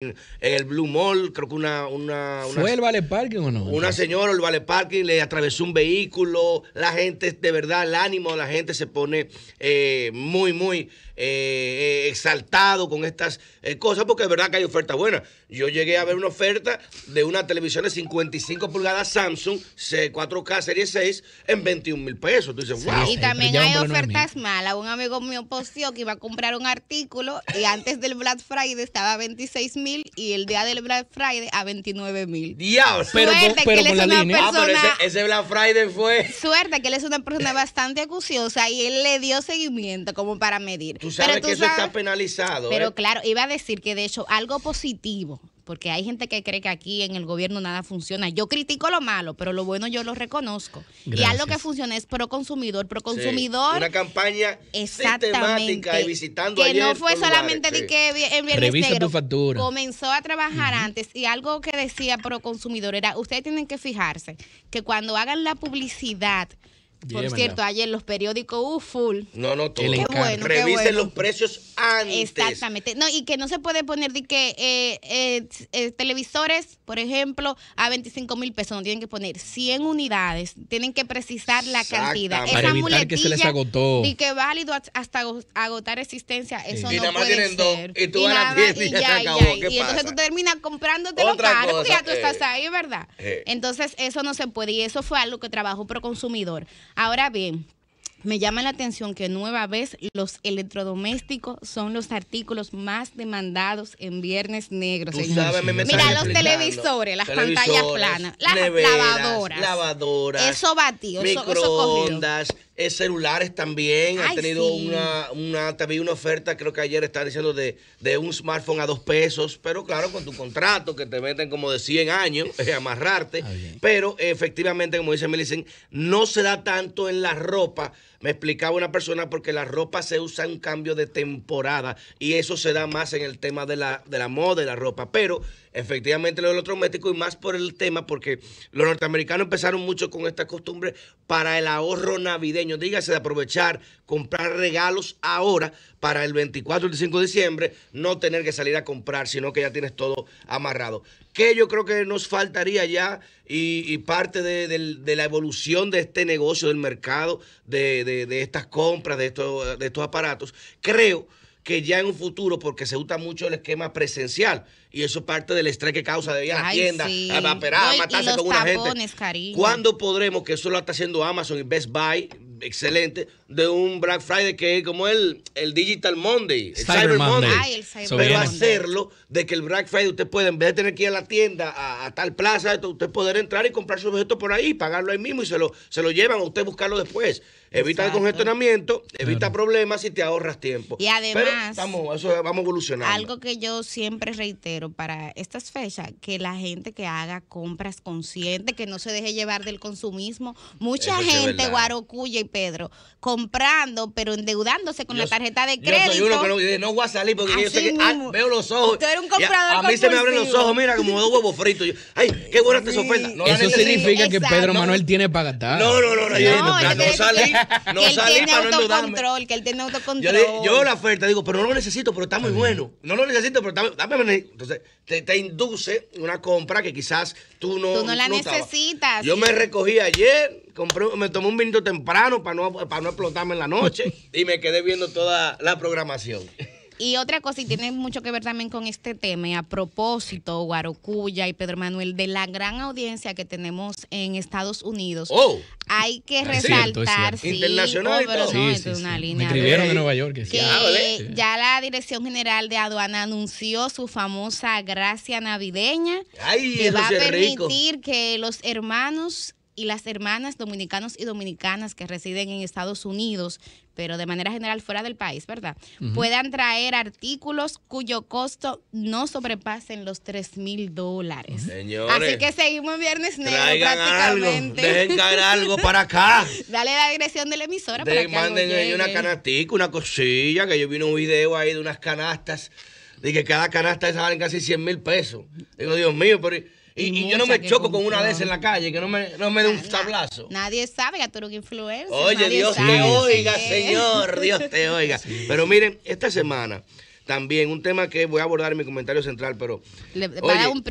en el Blue Mall, creo que una... una, una ¿Fue el Vale Parking o no? Una señora, el Vale Parking, le atravesó un vehículo, la gente, de verdad, el ánimo de la gente se pone eh, muy, muy eh, exaltado con estas eh, cosas, porque es verdad que hay ofertas buenas. Yo llegué a ver una oferta de una televisión de 55 pulgadas Samsung 4K Serie 6 en 21 mil pesos. Y también hay ofertas malas. Un amigo mío posteó que iba a comprar un artículo y antes del Black Friday estaba 26 mil y el día del Black Friday a 29 mil. Diablo, Pero, suerte que la línea. ese, Black Friday fue. Suerte que él es una persona bastante acuciosa y él le dio seguimiento como para medir. Tú sabes que eso está penalizado. Pero ¿eh? claro, iba a decir que de hecho algo positivo porque hay gente que cree que aquí en el gobierno nada funciona. Yo critico lo malo, pero lo bueno yo lo reconozco. Y algo que funciona es pro consumidor, pro consumidor. Una campaña sistemática y visitando Que no fue solamente de que en eh, Viernes Revisa tu factura. Comenzó a trabajar antes y algo que decía pro consumidor era, ustedes tienen que fijarse que cuando hagan la publicidad por cierto, ayer los periódicos, UFUL uh, full. No, no, todo. bueno, Revisen los precios antes. Exactamente. No, y que no se puede poner de que eh, eh, eh televisores, por ejemplo, a 25 mil pesos. No tienen que poner 100 unidades. Tienen que precisar la cantidad. Esa Para que se les agotó. Y que válido hasta agotar existencia. Eso no nada más puede ser. Y tú y nada, y, ya, se Y, entonces tú terminas comprándote lo caro porque ya tú estás eh. ahí, ¿verdad? Eh. Entonces, eso no se puede. Y eso fue algo que trabajó pro consumidor Ahora bien, me llama la atención que nueva vez los electrodomésticos son los artículos más demandados en Viernes Negros. Mira, los televisores, las pantallas planas, las lavadoras, eso batido, microondas, eh, celulares también. ha tenido una, una oferta, creo que ayer estaba diciendo de, un smartphone a dos pesos, pero claro, con tu contrato que te meten como de 100 años, amarrarte. Pero efectivamente, como dice Melissa, no se da tanto en la ropa me explicaba una persona porque la ropa se usa en cambio de temporada y eso se da más en el tema de la, de la moda de la ropa. Pero Efectivamente, lo del otro métrico y más por el tema, porque los norteamericanos empezaron mucho con esta costumbre para el ahorro navideño. Dígase de aprovechar, comprar regalos ahora para el 24 el 5 de diciembre, no tener que salir a comprar, sino que ya tienes todo amarrado. Que yo creo que nos faltaría ya y, parte de, la evolución de este negocio, del mercado, de, estas compras, de de estos aparatos. Creo que ya en un futuro, porque se gusta mucho el esquema presencial, y eso es parte del estrés que causa de ir a la tienda, a esperar, a matarse con una tapones, gente. Cariño. ¿Cuándo podremos, que eso lo está haciendo Amazon y Best Buy, excelente, de un Black Friday que es como el, el Digital Monday, el Cyber, Monday. Pero hacerlo de que el Black Friday usted puede, en vez de tener que ir a la tienda, a, tal plaza, usted poder entrar y comprar su objeto por ahí, pagarlo ahí mismo y se lo, se lo llevan a usted buscarlo después. Evita el congestionamiento, evita problemas y te ahorras tiempo. Y además, vamos estamos, eso, vamos evolucionando. Algo que yo siempre reitero para estas fechas, que la gente que haga compras consciente, que no se deje llevar del consumismo. Mucha gente, Guarocuya y Pedro, comprando, pero endeudándose con la tarjeta de crédito. Yo que no, voy a salir porque yo sé que, ah, veo los ojos. un comprador a, mí se me abren los ojos, mira, como dos huevos fritos. ay, qué buena te sorpresa. eso significa que Pedro Manuel tiene para gastar. No, no, no, no, no, no, No que él tiene que él tiene autocontrol. Yo, yo, la oferta, digo, pero no lo necesito, pero está muy bueno. No lo necesito, pero está Entonces, te, induce una compra que quizás tú no. Tú no la necesitas. Yo me recogí ayer, compré, me tomé un vinito temprano para para no explotarme en la noche y me quedé viendo toda la programación. Y otra cosa, y tiene mucho que ver también con este tema, y a propósito, Guarocuya y Pedro Manuel, de la gran audiencia que tenemos en Estados Unidos. Oh. hay que ah, resaltar, sí, escribieron Nueva York que, ah, ya la Dirección General de Aduana anunció su famosa gracia navideña que va a permitir que los hermanos y las hermanas dominicanos y dominicanas que residen en Estados Unidos, pero de manera general fuera del país, ¿verdad? Puedan traer artículos cuyo costo no sobrepasen los 3 mil dólares. Así que seguimos en Viernes Negro prácticamente. Algo, algo para acá. Dale la dirección de la emisora para que Manden ahí una canastica, una cosilla, que yo vi un video ahí de unas canastas, de que cada canasta esa valen casi 100 mil pesos. Digo, Dios mío, pero... Y, yo no me choco con una de esas en la calle, que no me, dé un tablazo. Nadie sabe, eres un influencer. Oye, Dios te oiga, señor, Dios te oiga. Pero miren, esta semana también un tema que voy a abordar en mi comentario central, pero Le, un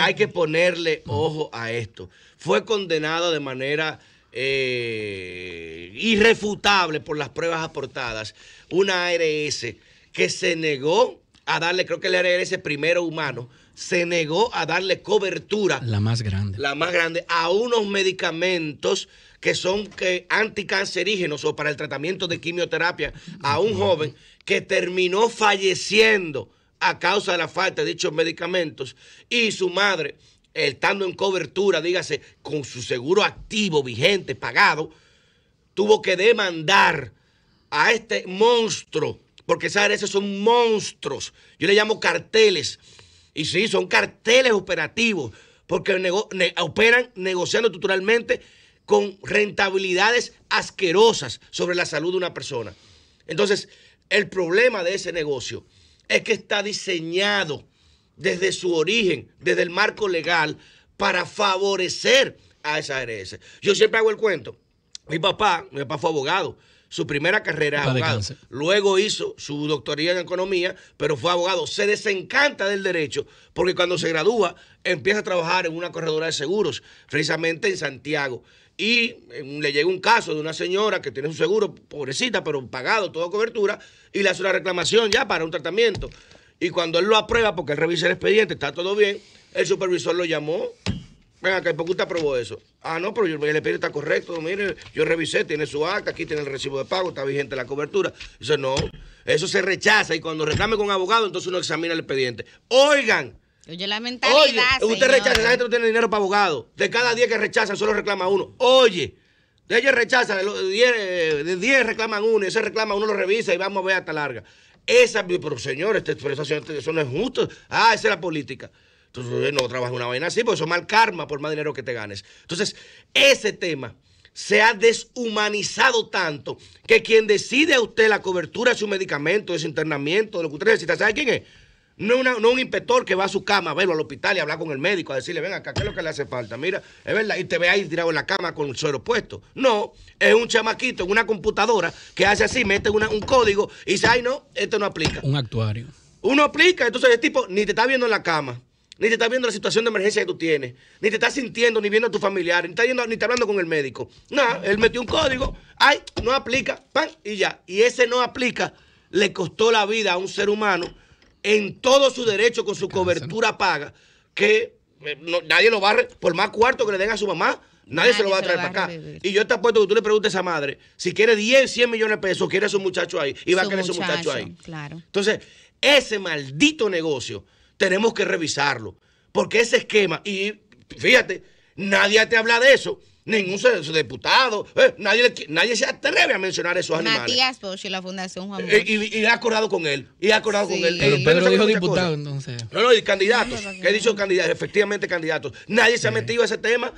hay, que ponerle ojo a esto. Fue condenado de manera eh, irrefutable por las pruebas aportadas una ARS que se negó a darle, creo que la ARS primero humano, se negó a darle cobertura. La más grande. La más grande a unos medicamentos que son que, anticancerígenos o para el tratamiento de quimioterapia a un joven que terminó falleciendo a causa de la falta de dichos medicamentos y su madre, estando en cobertura, dígase, con su seguro activo, vigente, pagado, tuvo que demandar a este monstruo, porque esas esos son monstruos, yo le llamo carteles y sí, son carteles operativos, porque operan negociando tutorialmente con rentabilidades asquerosas sobre la salud de una persona. Entonces, el problema de ese negocio es que está diseñado desde su origen, desde el marco legal, para favorecer a esa ARS. Yo siempre hago el cuento. Mi papá, mi papá fue abogado. Su primera carrera es abogado. Luego hizo su doctoría en economía, pero fue abogado. Se desencanta del derecho porque cuando se gradúa empieza a trabajar en una corredora de seguros, precisamente en Santiago. Y em, le llega un caso de una señora que tiene su seguro, pobrecita, pero pagado, toda cobertura, y le hace una reclamación ya para un tratamiento. Y cuando él lo aprueba, porque él revisa el expediente, está todo bien, el supervisor lo llamó Venga, acá, ¿por qué usted aprobó eso? Ah, no, pero el expediente está correcto. Mire, yo revisé, tiene su acta, aquí tiene el recibo de pago, está vigente la cobertura. Dice, no, eso se rechaza y cuando reclame con abogado, entonces uno examina el expediente. Oigan. Oye, la mentalidad, usted rechaza, la gente no tiene dinero para abogado. De cada 10 que rechazan, solo reclama uno. Oye, de ellos rechazan, de 10 reclaman uno, y ese reclama uno, lo revisa y vamos a ver hasta larga. Esa, pero señor, esta expresación, eso no es justo. Ah, esa es la política. Entonces, no trabaja una vaina así, porque eso mal karma por más dinero que te ganes. Entonces, ese tema se ha deshumanizado tanto que quien decide a usted la cobertura de su medicamento, de su internamiento, de lo que usted necesita, ¿sabe quién es? No, es un inspector que va a su cama a verlo al hospital y hablar con el médico, a decirle, ven acá, ¿qué es lo que le hace falta? Mira, es verdad, y te ve ahí tirado en la cama con el suero puesto. No, es un chamaquito en una computadora que hace así, mete un código y dice, ay, no, esto no aplica. Un actuario. Uno aplica, entonces el tipo ni te está viendo en la cama ni te está viendo la situación de emergencia que tú tienes, ni te está sintiendo, ni viendo a tu familiar, ni está, yendo, ni está hablando con el médico. Nada, él metió un código, ay, no aplica, pan, y ya. Y ese no aplica le costó la vida a un ser humano en todo su derecho con su cobertura paga, que eh, nadie lo va a, por más cuarto que le den a su mamá, Nadie, se lo va a traer para acá. Y yo te apuesto que tú le preguntes a esa madre si quiere 10, 100 millones de pesos, quiere a su muchacho ahí y va a querer a su muchacho ahí. Claro. Entonces, ese maldito negocio tenemos que revisarlo. Porque ese esquema, y fíjate, nadie te habla de eso. Ningún diputado, eh, nadie, nadie se atreve a mencionar esos animales. Matías Bosch y la Fundación Juan eh, y, ha acordado con él. Y ha acordado con él. Pero eh, Pedro dijo diputado, entonces. No, no, y candidatos. ¿Qué he dicho candidatos? Efectivamente, candidatos. Nadie se ha metido a ese tema.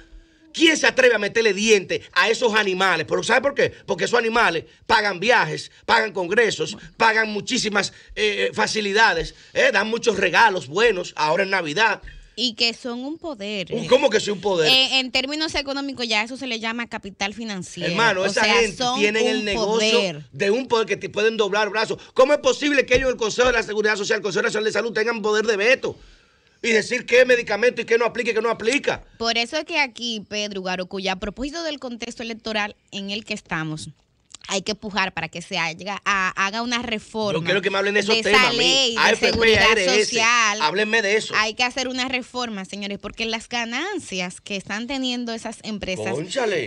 ¿Quién se atreve a meterle diente a esos animales? Pero ¿sabe por qué? Porque esos animales pagan viajes, pagan congresos, pagan muchísimas eh, eh, facilidades, eh, dan muchos regalos buenos ahora en Navidad. Y que son un poder. Uh, ¿Cómo que son un poder? En, términos económicos ya eso se le llama capital financiero. Hermano, esa gente tienen el negocio de un poder que te pueden doblar brazos. ¿Cómo es posible que ellos, el Consejo de la Seguridad Social, el Consejo Nacional de Salud, tengan poder de veto? y decir qué medicamento y qué no aplica y qué no aplica. Por eso es que aquí, Pedro Garocuya, a propósito del contexto electoral en el que estamos, hay que empujar para que se haga, haga una reforma. Yo quiero que me hablen de esos temas. social. Háblenme de eso. Hay que hacer una reforma, señores, porque las ganancias que están teniendo esas empresas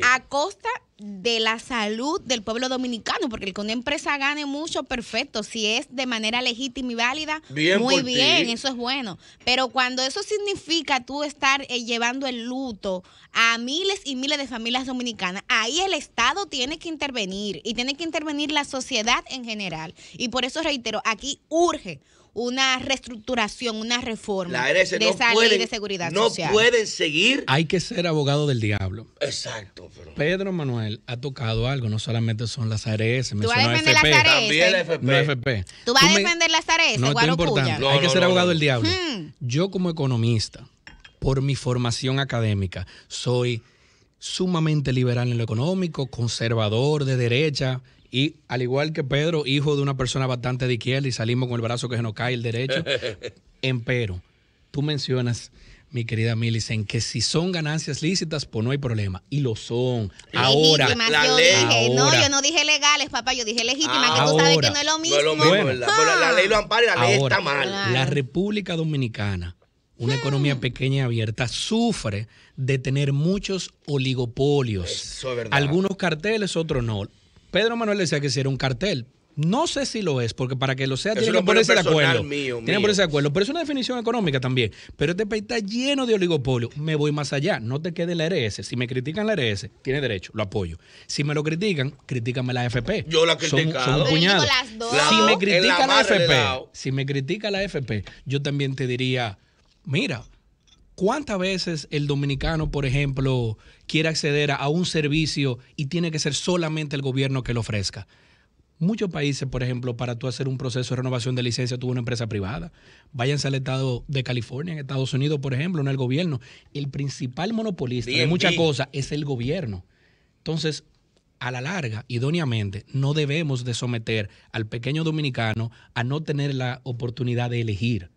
a costa de la salud del pueblo dominicano, porque el que una empresa gane mucho, perfecto, si es de manera legítima y válida, muy bien, eso es bueno. Pero cuando eso significa tú estar eh, llevando el luto a miles y miles de familias dominicanas, ahí el Estado tiene que intervenir y tiene que intervenir la sociedad en general. Y por eso reitero, aquí urge una reestructuración, una reforma de esa ley de seguridad no social. No pueden seguir. Hay que ser abogado del diablo. Exacto. Pero... Pedro Manuel ha tocado algo, no solamente son las ARS, me suena También ¿Tú vas a defender las ARS? No, es importante. hay que ser abogado del diablo. Hmm. Yo como economista, por mi formación académica, soy sumamente liberal en lo económico, conservador de derecha y al igual que Pedro, hijo de una persona bastante de izquierda y salimos con el brazo que se nos cae el derecho. Empero, tú mencionas mi querida Milicen, que si son ganancias lícitas, pues no hay problema. Y lo son. Ahora, la ley. no, yo no dije legales, papá, yo dije legítimas, que tú sabes que no es lo mismo. No la, ah. ley lo ampara y la ley está mal. La República Dominicana, una economía ah. pequeña y abierta, sufre de tener muchos oligopolios. Eso Algunos carteles, otros no. Pedro Manuel decía que si era un cartel. No sé si lo es, porque para que lo sea, tiene que ponerse de acuerdo. tienen que ponerse de acuerdo. Pero es una definición económica también. Pero este país está lleno de oligopolio. Me voy más allá. No te quede la RS. Si me critican la RS, tiene derecho, lo apoyo. Si me lo critican, critícame la FP. Yo la critico. Son, Si me critican la, FP, si me critica la FP, yo también te diría, mira, ¿Cuántas veces el dominicano, por ejemplo, quiere acceder a un servicio y tiene que ser solamente el gobierno que lo ofrezca? Muchos países, por ejemplo, para tú hacer un proceso de renovación de licencia, tuvo una empresa privada. Váyanse al estado de California, en Estados Unidos, por ejemplo, no el gobierno. El principal monopolista de muchas cosas es el gobierno. Entonces, a la larga, idóneamente, no debemos de someter al pequeño dominicano a no tener la oportunidad de elegir.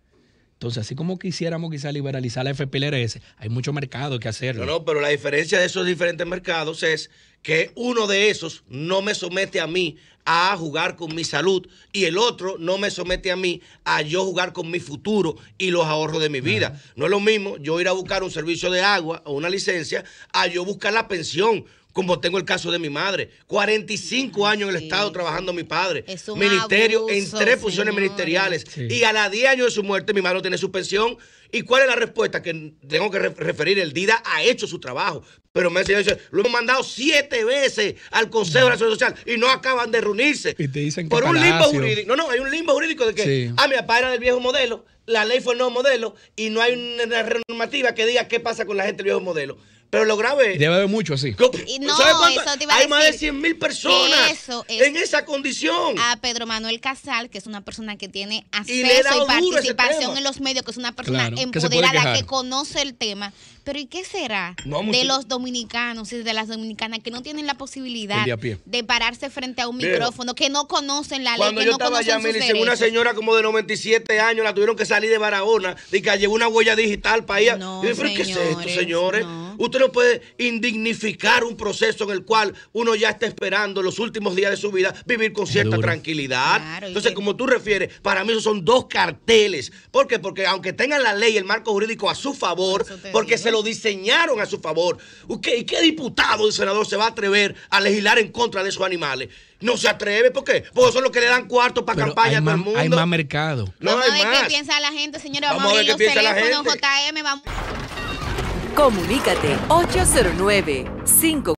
Entonces, así como quisiéramos quizá liberalizar la FPLRS, hay muchos mercado que hacerlo. No, no, pero la diferencia de esos diferentes mercados es que uno de esos no me somete a mí a jugar con mi salud y el otro no me somete a mí a yo jugar con mi futuro y los ahorros de mi vida. No es lo mismo yo ir a buscar un servicio de agua o una licencia a yo buscar la pensión como tengo el caso de mi madre. 45 años en el Estado trabajando mi padre. Ministerio en tres funciones ministeriales. Y a la 10 años de su muerte mi madre no tiene su pensión. ¿Y cuál es la respuesta? Que tengo que referir, el DIDA ha hecho su trabajo. Pero me dice, lo hemos mandado siete veces al Consejo de la Social y no acaban de reunirse. Y te dicen Por un limbo jurídico. No, no, hay un limbo jurídico de que, ah, mi papá era del viejo modelo, la ley fue el nuevo modelo y no hay una normativa que diga qué pasa con la gente del viejo modelo. Pero lo grave mucho así. no, Hay más de 100 mil personas en esa condición. A Pedro Manuel Casal, que es una persona que tiene acceso y, participación en los medios, que es una persona empoderada que, conoce el tema, pero ¿y qué será de los dominicanos y de las dominicanas que no tienen la posibilidad de, pararse frente a un micrófono, que no conocen la ley? Cuando yo no estaba allá, me una señora como de 97 años, la tuvieron que salir de Barahona, y que llevó una huella digital para ella. No, señores, qué es esto, señores? Usted no puede indignificar un proceso en el cual uno ya está esperando los últimos días de su vida vivir con cierta tranquilidad. Entonces, como tú refieres, para mí eso son dos carteles. ¿Por qué? Porque aunque tengan la ley, el marco jurídico a su favor, porque se lo lo diseñaron a su favor. ¿Y qué diputado o senador se va a atrever a legislar en contra de esos animales? No se atreve, ¿por qué? Porque son los que le dan cuarto para campaña a todo el mundo. Hay más mercado. No, vamos hay qué piensa la gente, señores. Vamos, a ver qué piensa la gente. JM, vamos. Comunícate 809 5